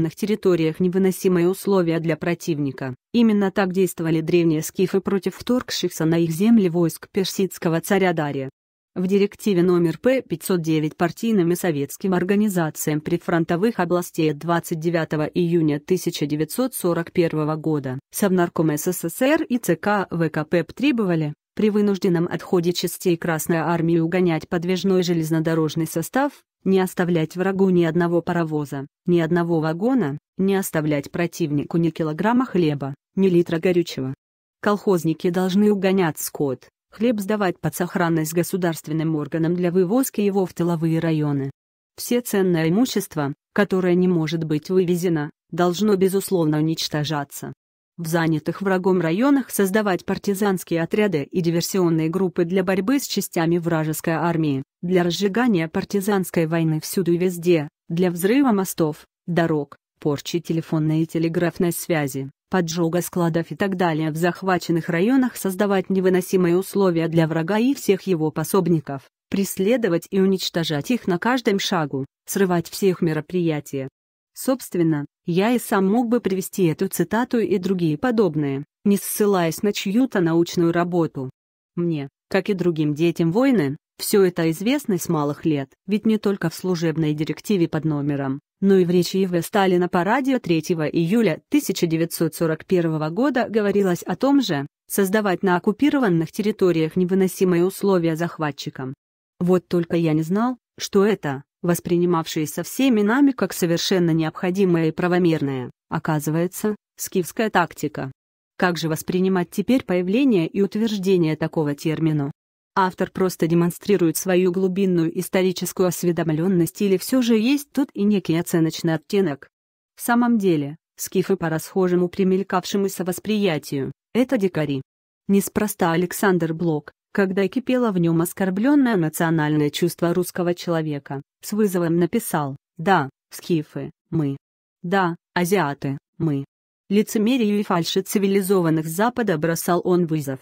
на территориях невыносимые условия для противника. Именно так действовали древние скифы против вторгшихся на их земли войск персидского царя Дария. В директиве номер П-509 партийным и советским организациям прифронтовых областей 29 июня 1941 года Совнарком СССР и ЦК ВКП требовали при вынужденном отходе частей Красной Армии угонять подвижной железнодорожный состав, не оставлять врагу ни одного паровоза, ни одного вагона, не оставлять противнику ни килограмма хлеба, ни литра горючего. Колхозники должны угонять скот, хлеб сдавать под сохранность государственным органам для вывозки его в тыловые районы. Все ценное имущество, которое не может быть вывезено, должно безусловно уничтожаться в занятых врагом районах создавать партизанские отряды и диверсионные группы для борьбы с частями вражеской армии, для разжигания партизанской войны всюду и везде, для взрыва мостов, дорог, порчи телефонной и телеграфной связи, поджога складов и так далее в захваченных районах создавать невыносимые условия для врага и всех его пособников, преследовать и уничтожать их на каждом шагу, срывать все их мероприятия. Собственно, я и сам мог бы привести эту цитату и другие подобные, не ссылаясь на чью-то научную работу. Мне, как и другим детям войны, все это известно с малых лет, ведь не только в служебной директиве под номером, но и в речи Еве Сталина по радио 3 июля 1941 года говорилось о том же, создавать на оккупированных территориях невыносимые условия захватчикам. Вот только я не знал, что это, воспринимавшееся всеми нами как совершенно необходимое и правомерное, оказывается, скифская тактика. Как же воспринимать теперь появление и утверждение такого термина? Автор просто демонстрирует свою глубинную историческую осведомленность или все же есть тут и некий оценочный оттенок? В самом деле, скифы по расхожему примелькавшемуся восприятию, это дикари. Неспроста Александр Блок, когда кипело в нем оскорбленное национальное чувство русского человека, с вызовом написал «Да, скифы, мы. Да, азиаты, мы». Лицемерию и фальши цивилизованных Запада бросал он вызов.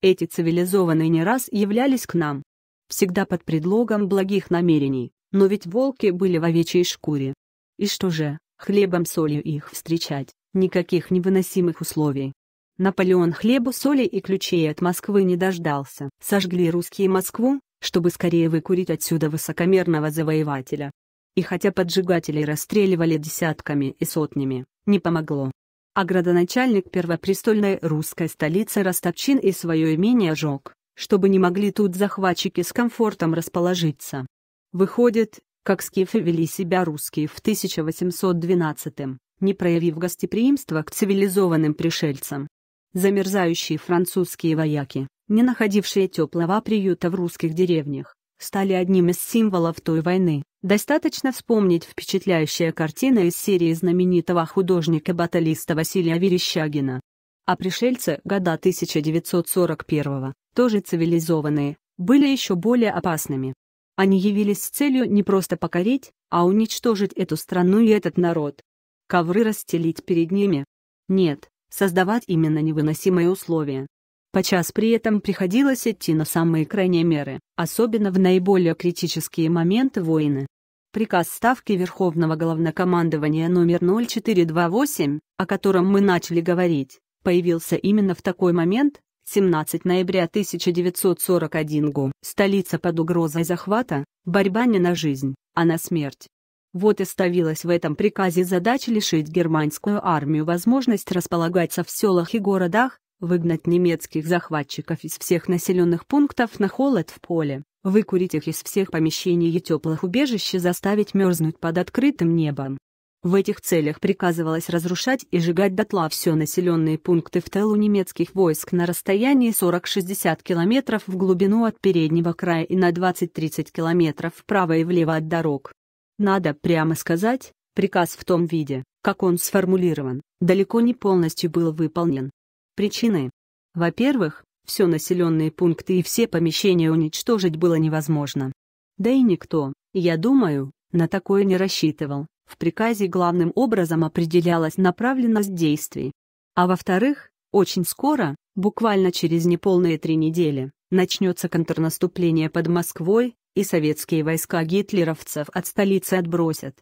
Эти цивилизованные не раз являлись к нам. Всегда под предлогом благих намерений, но ведь волки были в овечьей шкуре. И что же, хлебом солью их встречать, никаких невыносимых условий, Наполеон хлебу, соли и ключей от Москвы не дождался. Сожгли русские Москву, чтобы скорее выкурить отсюда высокомерного завоевателя. И хотя поджигателей расстреливали десятками и сотнями, не помогло. А градоначальник первопрестольной русской столицы Растопчин и свое имение жег, чтобы не могли тут захватчики с комфортом расположиться. Выходит, как скифы вели себя русские в 1812 м не проявив гостеприимства к цивилизованным пришельцам. Замерзающие французские вояки, не находившие теплого приюта в русских деревнях, стали одним из символов той войны. Достаточно вспомнить впечатляющая картина из серии знаменитого художника-баталиста Василия Верещагина. А пришельцы года 1941 тоже цивилизованные, были еще более опасными. Они явились с целью не просто покорить, а уничтожить эту страну и этот народ. Ковры расстелить перед ними. Нет, создавать именно невыносимые условия. Почас при этом приходилось идти на самые крайние меры, особенно в наиболее критические моменты войны. Приказ Ставки Верховного Главнокомандования номер 0428, о котором мы начали говорить, появился именно в такой момент, 17 ноября 1941 гу, Столица под угрозой захвата, борьба не на жизнь, а на смерть. Вот и ставилась в этом приказе задача лишить германскую армию возможность располагаться в селах и городах, выгнать немецких захватчиков из всех населенных пунктов на холод в поле, выкурить их из всех помещений и теплых убежищ и заставить мерзнуть под открытым небом. В этих целях приказывалось разрушать и сжигать дотла все населенные пункты в тылу немецких войск на расстоянии 40-60 км в глубину от переднего края и на 20-30 км вправо и влево от дорог. Надо прямо сказать, приказ в том виде, как он сформулирован, далеко не полностью был выполнен. Причины. Во-первых, все населенные пункты и все помещения уничтожить было невозможно. Да и никто, я думаю, на такое не рассчитывал. В приказе главным образом определялась направленность действий. А во-вторых, очень скоро, буквально через неполные три недели, начнется контрнаступление под Москвой, и советские войска гитлеровцев от столицы отбросят.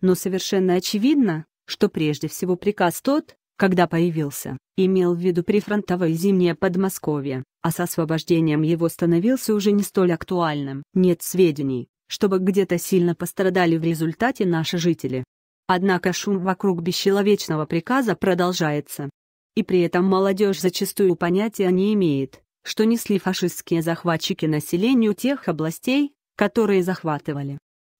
Но совершенно очевидно, что прежде всего приказ тот, когда появился, имел в виду прифронтовое зимнее Подмосковье, а с освобождением его становился уже не столь актуальным. Нет сведений, чтобы где-то сильно пострадали в результате наши жители. Однако шум вокруг бесчеловечного приказа продолжается. И при этом молодежь зачастую понятия не имеет, что несли фашистские захватчики населению тех областей, которые захватывали.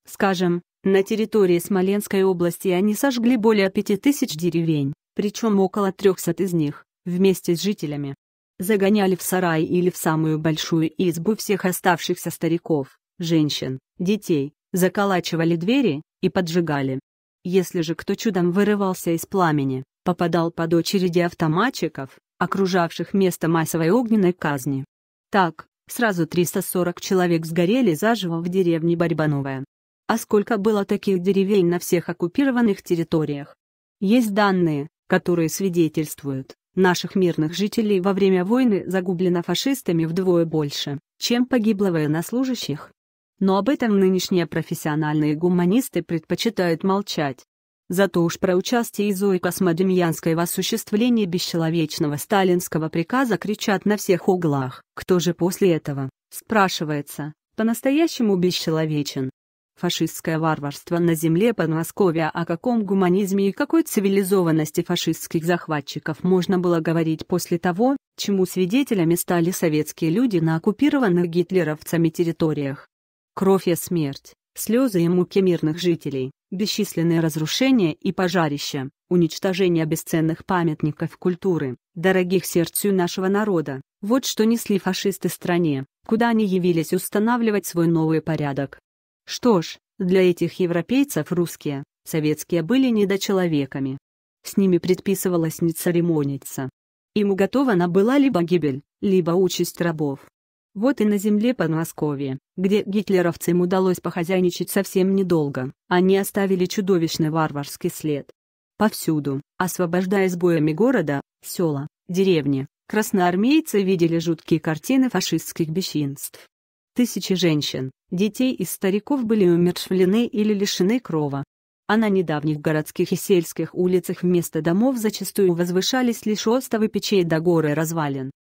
Скажем, на территории Смоленской области они сожгли более 5000 деревень, причем около 300 из них, вместе с жителями. Загоняли в сарай или в самую большую избу всех оставшихся стариков, женщин, детей, заколачивали двери и поджигали. Если же кто чудом вырывался из пламени, попадал под очереди автоматчиков, окружавших место массовой огненной казни. Так, Сразу 340 человек сгорели заживо в деревне Борьбановая. А сколько было таких деревень на всех оккупированных территориях? Есть данные, которые свидетельствуют, наших мирных жителей во время войны загублено фашистами вдвое больше, чем погибло военнослужащих. Но об этом нынешние профессиональные гуманисты предпочитают молчать. Зато уж про участие изои Космодемьянской в осуществлении бесчеловечного сталинского приказа кричат на всех углах. Кто же после этого, спрашивается, по-настоящему бесчеловечен? Фашистское варварство на земле Подмосковья о каком гуманизме и какой цивилизованности фашистских захватчиков можно было говорить после того, чему свидетелями стали советские люди на оккупированных гитлеровцами территориях. Кровь и смерть, слезы и муки мирных жителей бесчисленные разрушения и пожарища, уничтожение бесценных памятников культуры, дорогих сердцу нашего народа. Вот что несли фашисты стране, куда они явились устанавливать свой новый порядок. Что ж, для этих европейцев русские, советские были недочеловеками. С ними предписывалось не церемониться. Им уготована была либо гибель, либо участь рабов. Вот и на земле Подмосковья, где гитлеровцам удалось похозяйничать совсем недолго, они оставили чудовищный варварский след. Повсюду, освобождая с боями города, села, деревни, красноармейцы видели жуткие картины фашистских бесчинств. Тысячи женщин, детей и стариков были умершвлены или лишены крова. А на недавних городских и сельских улицах вместо домов зачастую возвышались лишь остовы печей до горы развалин,